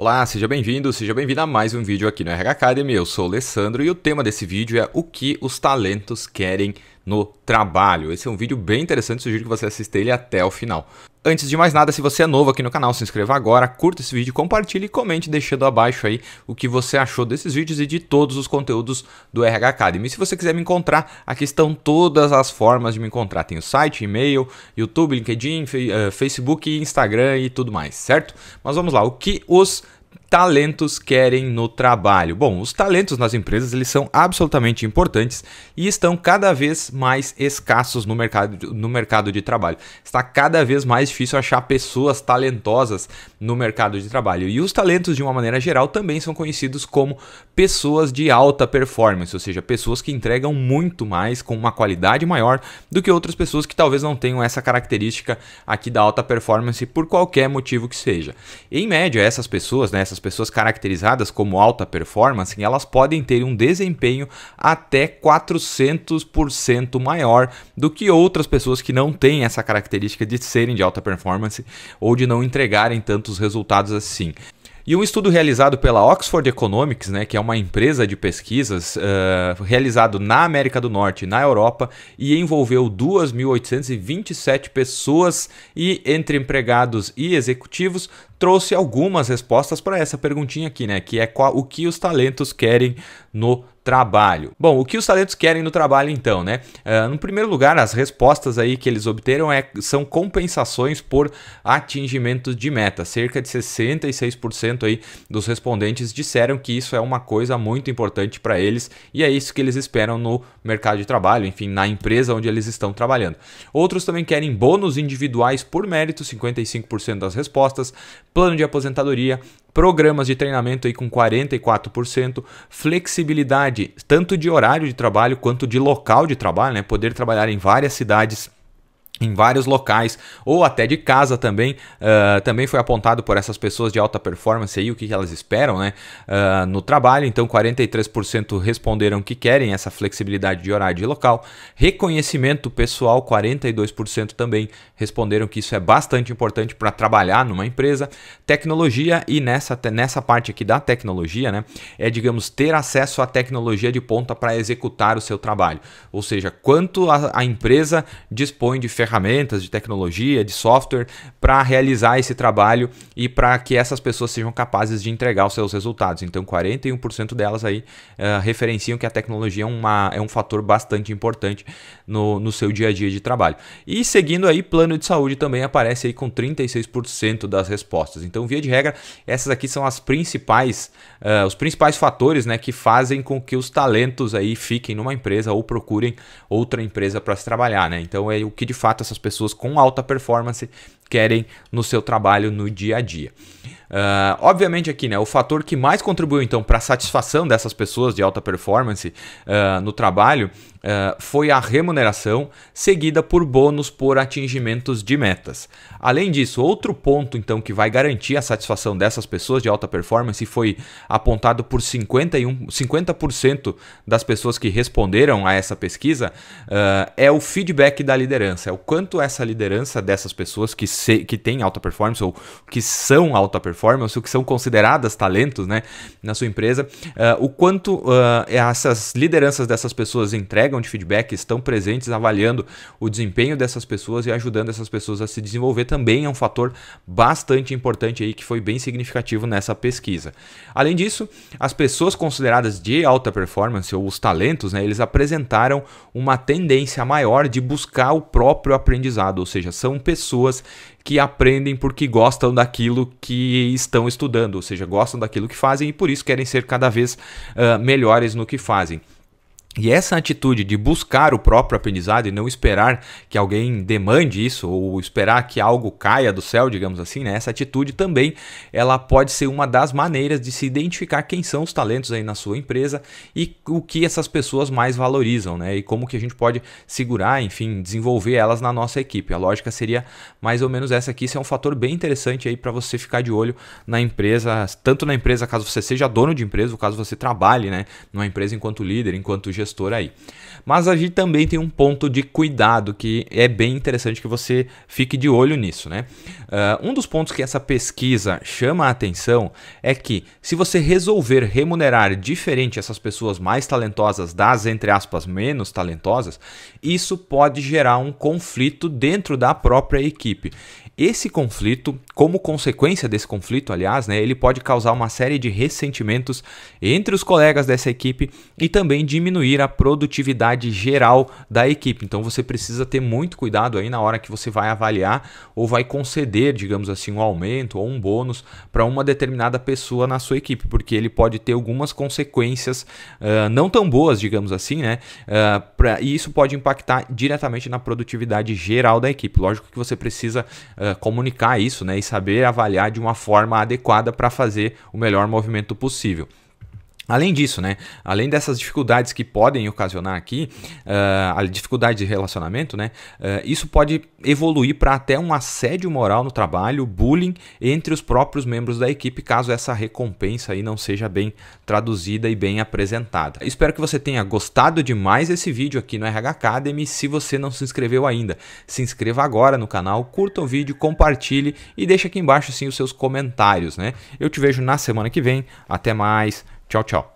Olá, seja bem-vindo, seja bem-vinda a mais um vídeo aqui no RH Academy. Eu sou o Alessandro e o tema desse vídeo é o que os talentos querem no trabalho. Esse é um vídeo bem interessante, sugiro que você assista ele até o final. Antes de mais nada, se você é novo aqui no canal, se inscreva agora, curta esse vídeo, compartilhe e comente deixando abaixo aí o que você achou desses vídeos e de todos os conteúdos do RH Academy. E se você quiser me encontrar, aqui estão todas as formas de me encontrar. Tem o site, e-mail, YouTube, LinkedIn, eh, Facebook, Instagram e tudo mais, certo? Mas vamos lá, o que os talentos querem no trabalho? Bom, os talentos nas empresas eles são absolutamente importantes e estão cada vez mais escassos no mercado, no mercado de trabalho. Está cada vez mais difícil achar pessoas talentosas no mercado de trabalho. E os talentos, de uma maneira geral, também são conhecidos como pessoas de alta performance, ou seja, pessoas que entregam muito mais, com uma qualidade maior do que outras pessoas que talvez não tenham essa característica aqui da alta performance por qualquer motivo que seja. Em média, essas pessoas, né, essas pessoas caracterizadas como alta performance, elas podem ter um desempenho até 400% maior do que outras pessoas que não têm essa característica de serem de alta performance ou de não entregarem tantos resultados assim. E um estudo realizado pela Oxford Economics, né, que é uma empresa de pesquisas, uh, realizado na América do Norte e na Europa, e envolveu 2.827 pessoas e entre empregados e executivos, trouxe algumas respostas para essa perguntinha aqui, né, que é qual, o que os talentos querem no trabalho. Bom, o que os talentos querem no trabalho então, né? Uh, no primeiro lugar, as respostas aí que eles obteram é, são compensações por atingimento de meta. Cerca de 66% aí dos respondentes disseram que isso é uma coisa muito importante para eles e é isso que eles esperam no mercado de trabalho, enfim, na empresa onde eles estão trabalhando. Outros também querem bônus individuais por mérito, 55% das respostas, plano de aposentadoria, programas de treinamento aí com 44%, flexibilidade tanto de horário de trabalho quanto de local de trabalho, né? Poder trabalhar em várias cidades em vários locais ou até de casa também uh, também foi apontado por essas pessoas de alta performance aí o que elas esperam né uh, no trabalho então 43% responderam que querem essa flexibilidade de horário e de local reconhecimento pessoal 42% também responderam que isso é bastante importante para trabalhar numa empresa tecnologia e nessa nessa parte aqui da tecnologia né é digamos ter acesso à tecnologia de ponta para executar o seu trabalho ou seja quanto a, a empresa dispõe de ferramentas ferramentas, de tecnologia, de software para realizar esse trabalho e para que essas pessoas sejam capazes de entregar os seus resultados. Então, 41% delas aí uh, referenciam que a tecnologia é, uma, é um fator bastante importante no, no seu dia a dia de trabalho. E seguindo aí, plano de saúde também aparece aí com 36% das respostas. Então, via de regra, essas aqui são as principais, uh, os principais fatores né, que fazem com que os talentos aí fiquem numa empresa ou procurem outra empresa para se trabalhar. Né? Então, é o que de fato contrata essas pessoas com alta performance querem no seu trabalho no dia a dia. Uh, obviamente aqui, né, o fator que mais contribuiu então para a satisfação dessas pessoas de alta performance uh, no trabalho uh, foi a remuneração, seguida por bônus por atingimentos de metas. Além disso, outro ponto então que vai garantir a satisfação dessas pessoas de alta performance foi apontado por 51, 50% das pessoas que responderam a essa pesquisa é o feedback da liderança, é o quanto essa liderança dessas pessoas que se, que tem alta performance ou que são alta performance, ou que são consideradas talentos né, na sua empresa, uh, o quanto uh, essas lideranças dessas pessoas entregam de feedback, estão presentes avaliando o desempenho dessas pessoas e ajudando essas pessoas a se desenvolver também é um fator bastante importante aí que foi bem significativo nessa pesquisa. Além disso, as pessoas consideradas de alta performance ou os talentos, né, eles apresentaram uma tendência maior de buscar o próprio aprendizado, ou seja, são pessoas que aprendem porque gostam daquilo que estão estudando, ou seja, gostam daquilo que fazem e por isso querem ser cada vez uh, melhores no que fazem. E essa atitude de buscar o próprio aprendizado e não esperar que alguém demande isso ou esperar que algo caia do céu, digamos assim, né? Essa atitude também, ela pode ser uma das maneiras de se identificar quem são os talentos aí na sua empresa e o que essas pessoas mais valorizam, né? E como que a gente pode segurar, enfim, desenvolver elas na nossa equipe. A lógica seria mais ou menos essa aqui, isso é um fator bem interessante aí para você ficar de olho na empresa, tanto na empresa caso você seja dono de empresa, caso você trabalhe, né, numa empresa enquanto líder, enquanto gestor aí. Mas a gente também tem um ponto de cuidado que é bem interessante que você fique de olho nisso, né? Uh, um dos pontos que essa pesquisa chama a atenção é que se você resolver remunerar diferente essas pessoas mais talentosas das, entre aspas, menos talentosas, isso pode gerar um conflito dentro da própria equipe. Esse conflito, como consequência desse conflito, aliás, né, ele pode causar uma série de ressentimentos entre os colegas dessa equipe e também diminuir a produtividade geral da equipe. Então você precisa ter muito cuidado aí na hora que você vai avaliar ou vai conceder, digamos assim, um aumento ou um bônus para uma determinada pessoa na sua equipe, porque ele pode ter algumas consequências uh, não tão boas, digamos assim, né? Uh, pra, e isso pode impactar diretamente na produtividade geral da equipe. Lógico que você precisa uh, eh, comunicar isso né, e saber avaliar de uma forma adequada para fazer o melhor movimento possível. Além disso, né? Além dessas dificuldades que podem ocasionar aqui, uh, a dificuldade de relacionamento, né? Uh, isso pode evoluir para até um assédio moral no trabalho, bullying entre os próprios membros da equipe, caso essa recompensa aí não seja bem traduzida e bem apresentada. Espero que você tenha gostado de mais esse vídeo aqui no RH Academy. Se você não se inscreveu ainda, se inscreva agora no canal, curta o vídeo, compartilhe e deixa aqui embaixo sim os seus comentários, né? Eu te vejo na semana que vem. Até mais. Tchau, tchau.